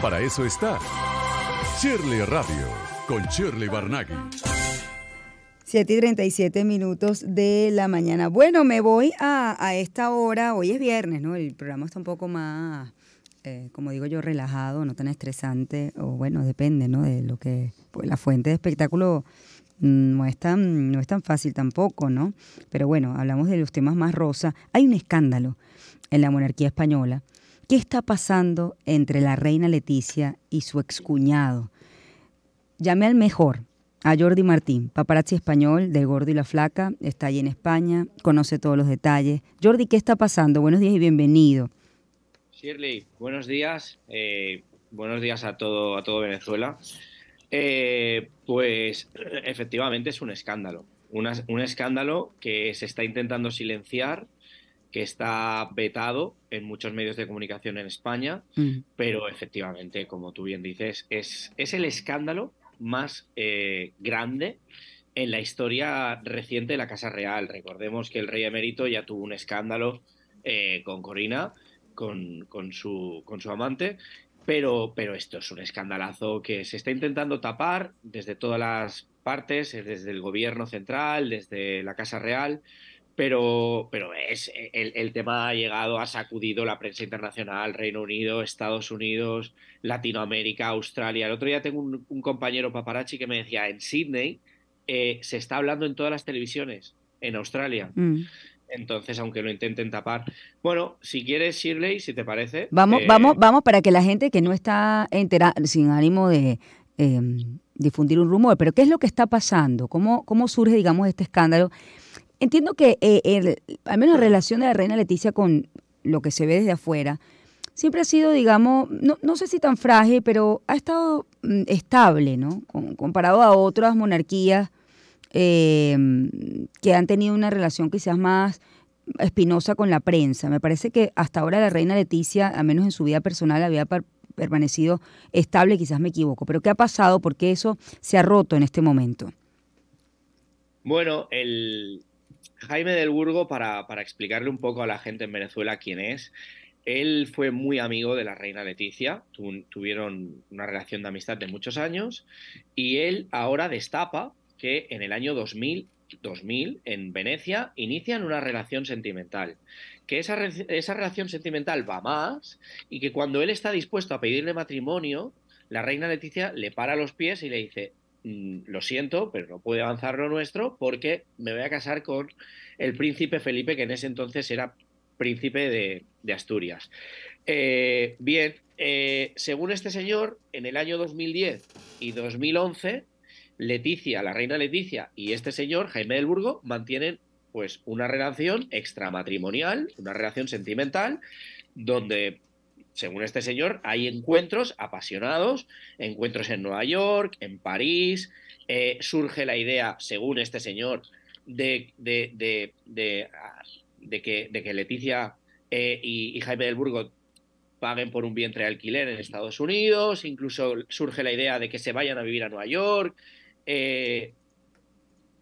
Para eso está Shirley Radio con Shirley Barnaghi. 7 y 37 minutos de la mañana. Bueno, me voy a, esta hora. Hoy es viernes, ¿no? El programa está un poco más, eh, como digo yo, relajado, no tan estresante. O bueno, depende, ¿no? De lo que. Pues, la fuente de espectáculo mm, no es tan, no es tan fácil tampoco, ¿no? Pero bueno, hablamos de los temas más rosas. Hay un escándalo en la monarquía española ¿Qué está pasando entre la reina Leticia y su excuñado? Llamé al mejor, a Jordi Martín, paparazzi español de Gordo y la Flaca, está ahí en España, conoce todos los detalles. Jordi, ¿qué está pasando? Buenos días y bienvenido. Shirley, buenos días. Eh, buenos días a todo, a todo Venezuela. Eh, pues efectivamente es un escándalo. un escándalo que se está intentando silenciar que está vetado en muchos medios de comunicación en España, mm. pero efectivamente, como tú bien dices, es, es el escándalo más eh, grande en la historia reciente de la Casa Real. Recordemos que el rey emérito ya tuvo un escándalo eh, con Corina, con, su, con su amante, pero, pero esto es un escandalazo que se está intentando tapar desde todas las partes, eh, desde el gobierno central, desde la Casa Real, pero, es, e, el, tema ha llegado, ha sacudido la prensa internacional, Reino Unido, Estados Unidos, Latinoamérica, Australia. El otro día tengo un, compañero paparazzi que me decía, en Sydney eh, se está hablando en todas las televisiones, en Australia. Mm. Entonces, aunque lo intenten tapar. Bueno, si quieres, Shirley, si te parece. Vamos, eh, vamos, vamos, para que la gente que no está sin ánimo de em, difundir un rumor, pero ¿qué es lo que está pasando? ¿Cómo, cómo surge, digamos, este escándalo? Entiendo que, eh, al menos la relación de la reina Leticia con lo que se ve desde afuera, siempre ha sido, digamos, no, sé si tan frágil, pero ha estado mm, estable, ¿no? comparado a otras monarquías em, que han tenido una relación quizás más espinosa con la prensa. Me parece que hasta ahora la reina Leticia, al menos en su vida personal, había permanecido estable, quizás me equivoco. Pero ¿qué ha pasado? ¿Por qué eso se ha roto en este momento? Bueno, el, Jaime del Burgo, para, explicarle un poco a la gente en Venezuela quién es, él fue muy amigo de la reina Leticia, tuvieron una relación de amistad de muchos años, y él ahora destapa que en el año 2000, 2000 en Venecia, inician una relación sentimental. Que esa, esa relación sentimental va más y que cuando él está dispuesto a pedirle matrimonio, la reina Leticia le para los pies y le dice, Mm, lo siento, pero no puede avanzar lo nuestro porque me voy a casar con el príncipe Felipe, que en ese entonces era príncipe de, Asturias. Eh, bien, eh, según este señor, en el año 2010 y 2011, Leticia, la reina Leticia y este señor, Jaime del Burgo, mantienen pues una relación extramatrimonial, una relación sentimental, donde según este señor, hay encuentros apasionados, encuentros en Nueva York, en París, eh, surge la idea, según este señor, de, que, Leticia eh, y, Jaime del Burgo paguen por un vientre de alquiler en Estados Unidos, incluso surge la idea de que se vayan a vivir a Nueva York, eh,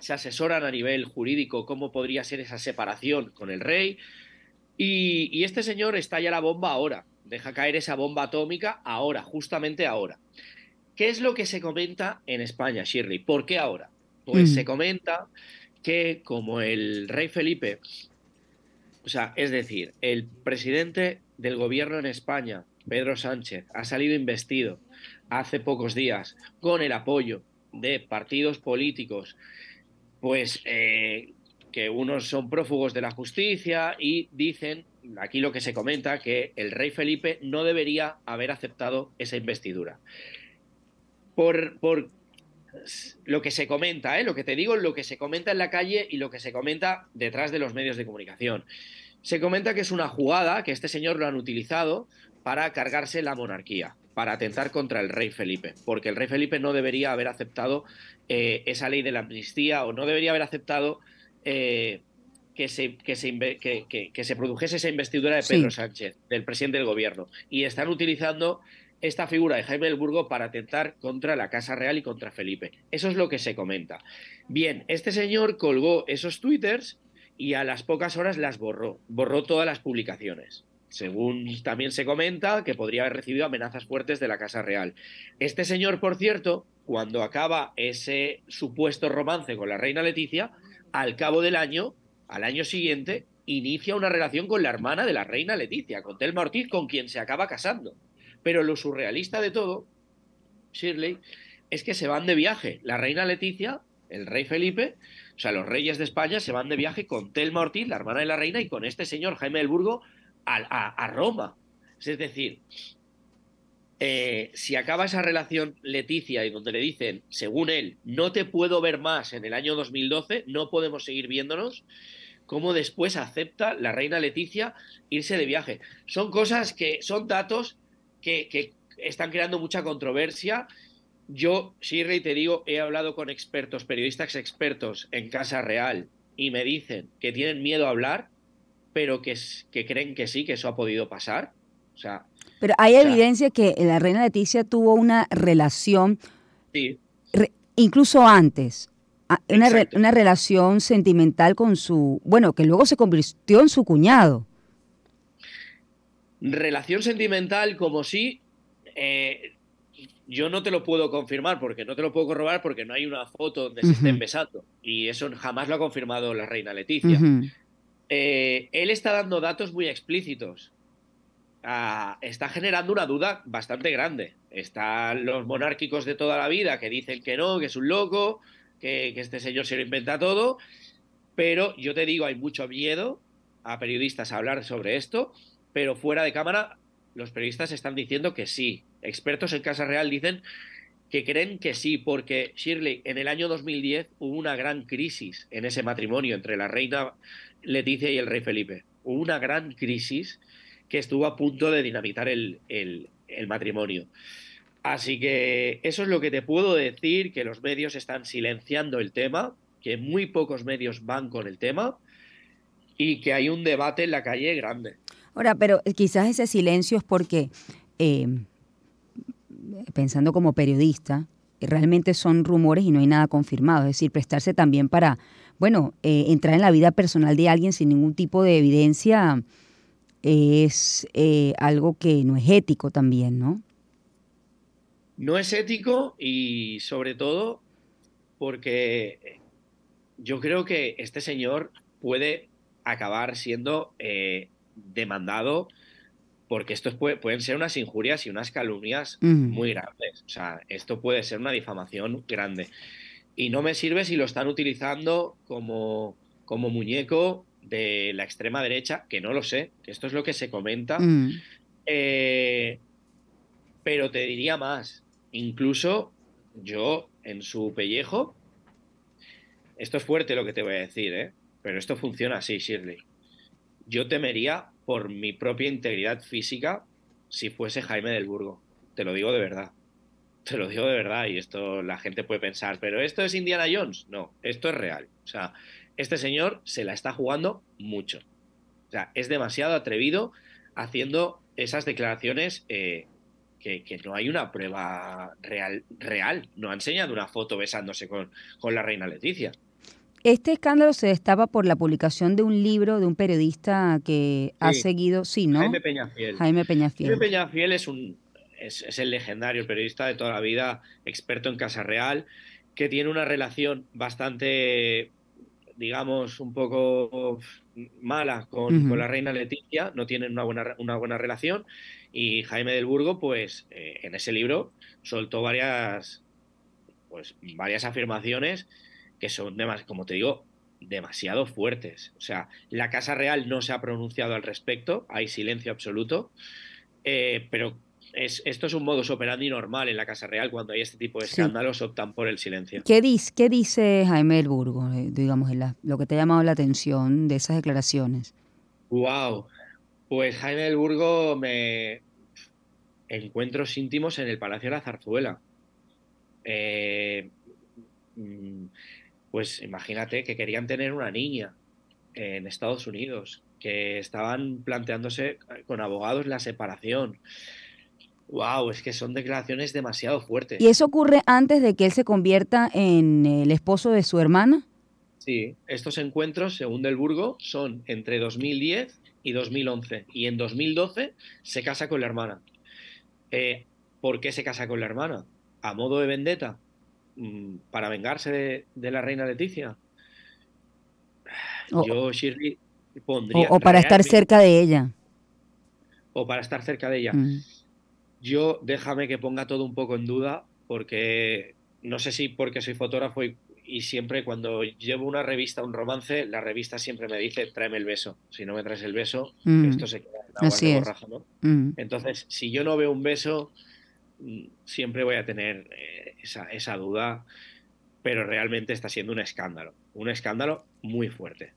se asesoran a nivel jurídico cómo podría ser esa separación con el rey, y, este señor Está ya la bomba ahora, deja caer esa bomba atómica ahora, justamente ahora. ¿Qué es lo que se comenta en España, Shirley? ¿Por qué ahora? Pues mm. se comenta que como el rey Felipe, o sea, es decir, el presidente del gobierno en España, Pedro Sánchez, ha salido investido hace pocos días con el apoyo de partidos políticos, pues eh, que unos son prófugos de la justicia y dicen aquí lo que se comenta, que el rey Felipe no debería haber aceptado esa investidura. Por, lo que se comenta, ¿eh? lo que te digo, lo que se comenta en la calle y lo que se comenta detrás de los medios de comunicación. Se comenta que es una jugada, que este señor lo han utilizado para cargarse la monarquía, para atentar contra el rey Felipe, porque el rey Felipe no debería haber aceptado eh, esa ley de la amnistía o no debería haber aceptado... Eh, que se, que se, produjese esa investidura de Pedro Sánchez, del presidente del gobierno. Y están utilizando esta figura de Jaime del Burgo para atentar contra la Casa Real y contra Felipe. Eso es lo que se comenta. Bien, este señor colgó esos twitters y a las pocas horas las borró. Borró todas las publicaciones. Según también se comenta, que podría haber recibido amenazas fuertes de la Casa Real. Este señor, por cierto, cuando acaba ese supuesto romance con la reina Leticia, al cabo del año al año siguiente, inicia una relación con la hermana de la reina Leticia, con Telma Ortiz, con quien se acaba casando. Pero lo surrealista de todo, Shirley, es que se van de viaje. La reina Leticia, el rey Felipe, o sea, los reyes de España se van de viaje con Telma Ortiz, la hermana de la reina, y con este señor Jaime del Burgo a, a Roma. Es decir, eh, si acaba esa relación Leticia y donde le dicen, según él, no te puedo ver más en el año 2012, no podemos seguir viéndonos, cómo después acepta la reina Leticia irse de viaje. Son cosas que son datos que, están creando mucha controversia. Yo, sí, te he hablado con expertos, periodistas expertos en Casa Real y me dicen que tienen miedo a hablar, pero que, que creen que sí, que eso ha podido pasar. O sea, pero hay evidencia que la reina Leticia tuvo una relación, incluso antes, una, relación sentimental con su, bueno, que luego se convirtió en su cuñado. Relación sentimental como si, eh, yo no te lo puedo confirmar porque no te lo puedo corroborar porque no hay una foto donde se estén besando y eso jamás lo ha confirmado la reina Leticia. Eh, él está dando datos muy explícitos Ah, está generando una duda bastante grande. Están los monárquicos de toda la vida que dicen que no, que es un loco, que, que este señor se lo inventa todo, pero yo te digo, hay mucho miedo a periodistas a hablar sobre esto, pero fuera de cámara los periodistas están diciendo que sí. Expertos en Casa Real dicen que creen que sí, porque Shirley, en el año 2010 hubo una gran crisis en ese matrimonio entre la reina Leticia y el rey Felipe. Hubo una gran crisis que estuvo a punto de dinamitar el, el, matrimonio. Así que eso es lo que te puedo decir, que los medios están silenciando el tema, que muy pocos medios van con el tema y que hay un debate en la calle grande. Ahora, pero eh, quizás ese silencio es porque, em, pensando como periodista, eh, realmente son rumores y no hay nada confirmado. Es decir, prestarse también para, bueno, eh, entrar en la vida personal de alguien sin ningún tipo de evidencia es eh, algo que no es ético también, ¿no? No es ético y sobre todo porque yo creo que este señor puede acabar siendo eh, demandado porque esto pueden ser unas injurias y unas calumnias muy grandes. O sea, esto puede ser una difamación grande. Y no me sirve si lo están utilizando como, como muñeco de la extrema derecha, que no lo sé, que esto es lo que se comenta, mm. eh, pero te diría más, incluso yo en su pellejo, esto es fuerte lo que te voy a decir, ¿eh? pero esto funciona así, Shirley. Yo temería por mi propia integridad física si fuese Jaime del Burgo, te lo digo de verdad te lo digo de verdad, y esto la gente puede pensar, pero esto es Indiana Jones. No, esto es real. O sea, este señor se la está jugando mucho. O sea, es demasiado atrevido haciendo esas declaraciones eh, que, no hay una prueba real. real. No ha enseñado una foto besándose con, con la reina Leticia. Este escándalo se destapa por la publicación de un libro de un periodista que ha seguido, sí, ¿no? Jaime Peñafiel. Jaime Peñafiel. Jaime es un es, el legendario periodista de toda la vida, experto en Casa Real, que tiene una relación bastante digamos, un poco mala con, la reina Leticia, no tienen una buena, una buena relación, y Jaime del Burgo, pues eh, en ese libro soltó varias, pues, varias afirmaciones que son, como te digo, demasiado fuertes. O sea, la Casa Real no se ha pronunciado al respecto, hay silencio absoluto, eh, pero esto es un modus operandi normal en la Casa Real. Cuando hay este tipo de escándalos, optan por el silencio. ¿Qué, dice, qué dice Jaime El Burgo, eh, digamos, en lo que te ha llamado la atención de esas declaraciones? ¡Wow! Pues Jaime El Burgo me. Encuentros íntimos en el Palacio de la Zarzuela. Eh, mm, pues imagínate que querían tener una niña en Estados Unidos, que estaban planteándose con abogados la separación. Wow, es que son declaraciones demasiado fuertes. ¿Y eso ocurre antes de que él se convierta en el esposo de su hermana? Sí, estos encuentros, según Del Burgo, son entre 2010 y 2011. Y en 2012 se casa con la hermana. Eh, ¿Por qué se casa con la hermana? ¿A modo de vendetta? Mm, ¿Para vengarse de, la reina Leticia? Yo, Shirley, pondría. O, para estar cerca de ella. O para estar cerca de ella. Mm. Yo déjame que ponga todo un poco en duda porque no sé si porque soy fotógrafo y, siempre cuando llevo una revista, un romance, la revista siempre me dice tráeme el beso. Si no me traes el beso, mm. esto se queda en la borraja, mm. Entonces, si yo no veo un beso, mm, siempre voy a tener eh, esa duda, pero realmente está siendo un escándalo, un escándalo muy fuerte.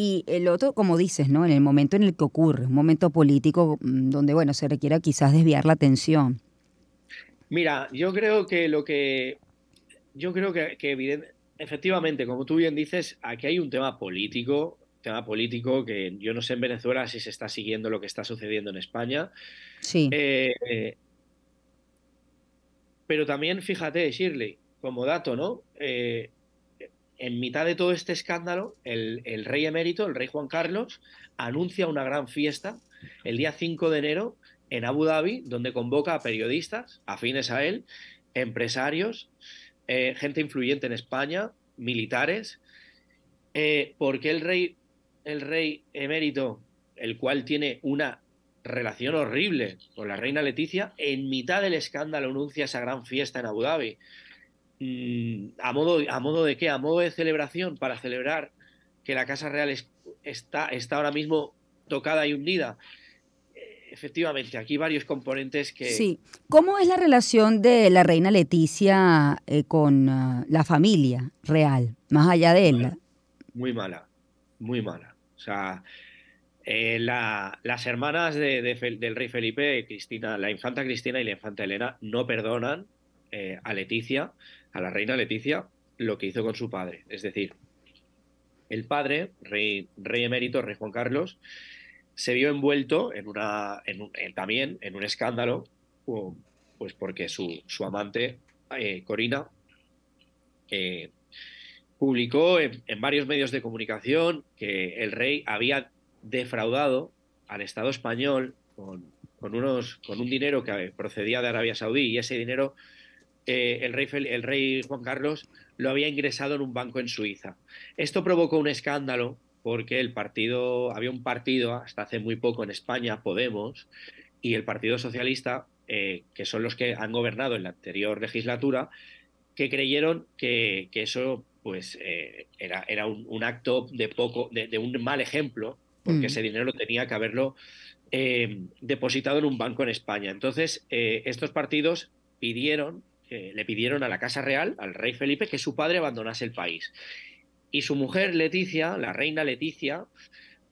Y el otro, como dices, ¿no? En el momento en el que ocurre, un momento político mm, donde, bueno, se requiera quizás desviar la atención. Mira, yo creo que lo que. Yo creo que, que efectivamente, como tú bien dices, aquí hay un tema político, tema político que yo no sé en Venezuela si se está siguiendo lo que está sucediendo en España. Sí. Eh, eh, pero también, fíjate, Shirley, como dato, ¿no? Eh, en mitad de todo este escándalo, el, rey emérito, el rey Juan Carlos, anuncia una gran fiesta el día 5 de enero en Abu Dhabi, donde convoca a periodistas afines a él, empresarios, eh, gente influyente en España, militares, eh, porque el rey, el rey emérito, el cual tiene una relación horrible con la reina Leticia, en mitad del escándalo anuncia esa gran fiesta en Abu Dhabi. ¿A modo, ¿A modo de qué? ¿A modo de celebración? Para celebrar que la Casa Real está, está ahora mismo tocada y hundida. Eh, efectivamente, aquí varios componentes que... Sí. ¿Cómo es la relación de la reina Leticia eh, con ah, la familia real, más allá de él? Muy mala, muy mala. O sea, eh, las hermanas del rey Felipe, Cristina, la infanta Cristina y la infanta Elena, no perdonan a Leticia a la reina Leticia lo que hizo con su padre. Es decir, el padre, rey, rey emérito, rey Juan Carlos, se vio envuelto en una, también en un escándalo, pues porque su, amante, eh, Corina, publicó en, varios medios de comunicación que el rey había defraudado al Estado español con, unos, con un dinero que procedía de Arabia Saudí y ese dinero eh, el, rey, el rey Juan Carlos lo había ingresado en un banco en Suiza. Esto provocó un escándalo porque el partido, había un partido hasta hace muy poco en España, Podemos, y el Partido Socialista, eh, que son los que han gobernado en la anterior legislatura, que creyeron que, eso pues eh, era, un, acto de poco, de, un mal ejemplo, porque mm. ese dinero tenía que haberlo depositado en un banco en España. Entonces, estos partidos pidieron eh, le pidieron a la Casa Real, al rey Felipe, que su padre abandonase el país. Y su mujer Leticia, la reina Leticia,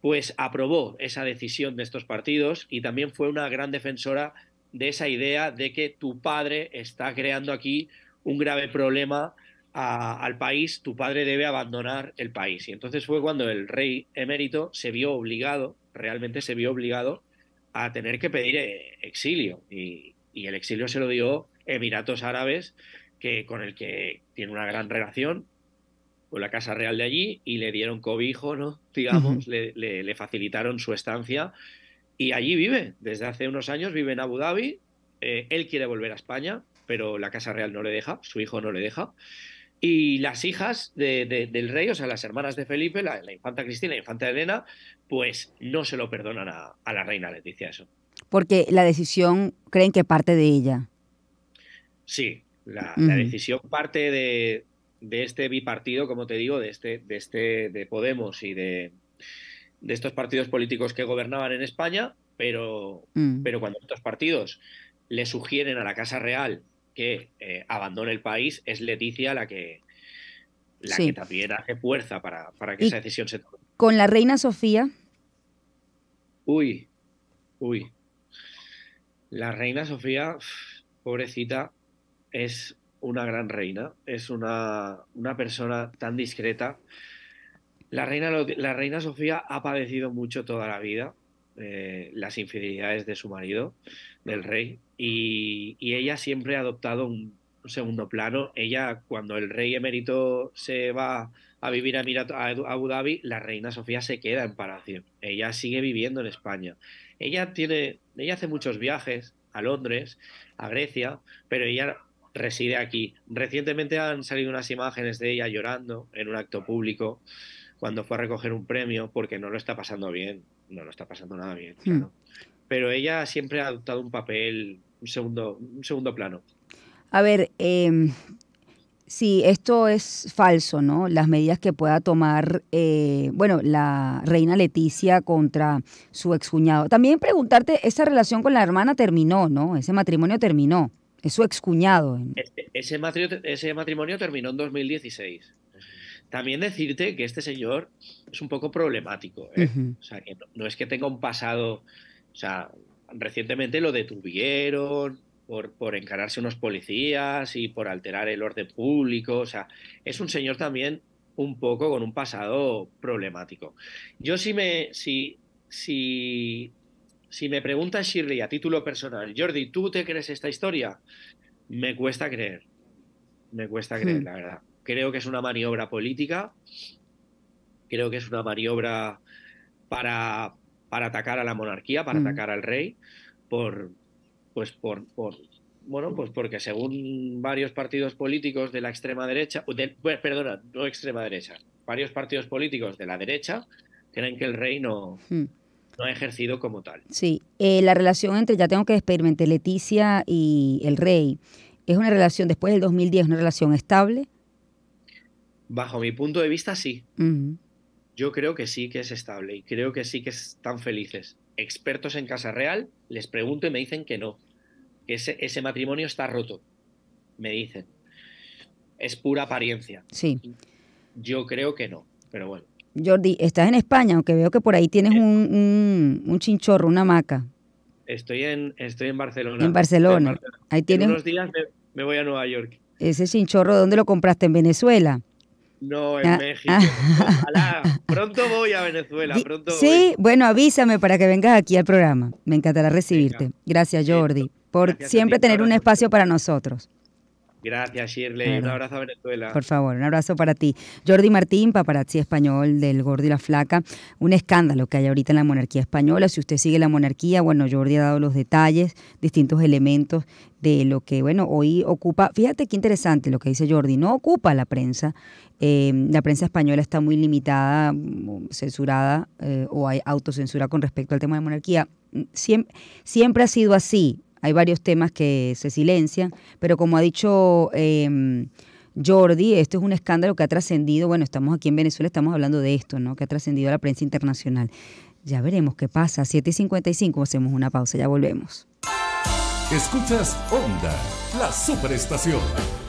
pues aprobó esa decisión de estos partidos y también fue una gran defensora de esa idea de que tu padre está creando aquí un grave problema al país, tu padre debe abandonar el país. Y entonces fue cuando el rey emérito se vio obligado, realmente se vio obligado a tener que pedir eh, exilio. y el exilio se lo dio Emiratos Árabes, que, con el que tiene una gran relación, con la Casa Real de allí, y le dieron cobijo, ¿no? Digamos, le, facilitaron su estancia. Y allí vive, desde hace unos años vive en Abu Dhabi. Eh, él quiere volver a España, pero la Casa Real no le deja, su hijo no le deja. Y las hijas del rey, o sea, las hermanas de Felipe, la, infanta Cristina la infanta Elena, pues no se lo perdonan a, a la reina Leticia eso. Porque la decisión creen que parte de ella. Sí, la, decisión parte de, este bipartido, como te digo, de este, de este, de Podemos y de, estos partidos políticos que gobernaban en España, mm. pero, cuando estos partidos le sugieren a la Casa Real que eh, abandone el país, es Leticia la que la que también hace fuerza para, para que esa decisión se tome. Con la reina Sofía. Uy, uy. La reina Sofía, pobrecita, es una gran reina, es una, una persona tan discreta. La reina, la reina Sofía ha padecido mucho toda la vida eh, las infidelidades de su marido, del rey, y, ella siempre ha adoptado un, segundo plano. Ella, cuando el rey emérito se va a vivir a, a Abu Dhabi, la reina Sofía se queda en palacio. Ella sigue viviendo en España. Ella, tiene, ella hace muchos viajes a Londres, a Grecia, pero ella reside aquí. Recientemente han salido unas imágenes de ella llorando en un acto público cuando fue a recoger un premio porque no lo está pasando bien, no lo está pasando nada bien. Hmm. Pero ella siempre ha adoptado un papel, un segundo, un segundo plano. A ver, em, si esto es falso, ¿no? Las medidas que pueda tomar, eh, bueno, la reina Leticia contra su cuñado. También preguntarte, esa relación con la hermana terminó, ¿no? Ese matrimonio terminó es su excuñado. Ese matrimonio, ese matrimonio terminó en 2016. También decirte que este señor es un poco problemático. ¿eh? O sea, no, es que tenga un pasado. O sea, recientemente lo detuvieron por, encararse unos policías y por alterar el orden público. O sea, es un señor también un poco con un pasado problemático. Yo sí me. Si, si si me preguntas Shirley a título personal, Jordi, ¿tú te crees esta historia? Me cuesta creer. Me cuesta hmm. creer, la verdad. Creo que es una maniobra política. Creo que es una maniobra para, para atacar a la monarquía, para hmm. atacar al rey, por, pues por, bueno, pues porque según varios partidos políticos de la extrema derecha, perdona, no extrema derecha, varios partidos políticos de la derecha creen que el rey no, hmm no ha ejercido como tal. Sí, eh, la relación entre, ya tengo que experimentar, Leticia y el rey, ¿es una relación después del 2010, una relación estable? Bajo mi punto de vista, sí. Yo creo que sí que es estable y creo que sí que están felices. Expertos en Casa Real les pregunto y me dicen que no, que ese matrimonio está roto, me dicen. Es pura apariencia. Sí. Yo creo que no, pero bueno. Jordi, estás en España, aunque veo que por ahí tienes eh. un, chinchorro, una hamaca. Estoy en, Barcelona. En Barcelona. En Ahí tienes... unos días me, voy a Nueva York. Ese chinchorro, ¿dónde lo compraste? ¿En Venezuela? No, en ah, México. Ah. Pronto voy a Venezuela. sí, bueno, avísame para que vengas aquí al programa. Me encantará recibirte. Gracias, Jordi, por siempre tener un espacio para nosotros. Gracias, Shirley. Un abrazo a Venezuela. Por favor, un abrazo para ti. Jordi Martín, paparazzi español del Gordo y la Flaca. Un escándalo que hay ahorita en la monarquía española. Si usted sigue la monarquía, bueno, Jordi ha dado los detalles, distintos elementos de lo que, bueno, hoy ocupa. Fíjate qué interesante lo que dice Jordi. No ocupa la prensa. Eh, la prensa española está muy limitada, mm, censurada eh, o hay autocensura con respecto al tema de monarquía. Mm, siempre, siempre ha sido así. Hay varios temas que se silencian, pero como ha dicho em, Jordi, esto es un escándalo que ha trascendido, bueno, estamos aquí en Venezuela, estamos hablando de esto, ¿no? Que ha trascendido a la prensa internacional. Ya veremos qué pasa. 7.55, hacemos una pausa, ya volvemos. Escuchas Onda, la superestación.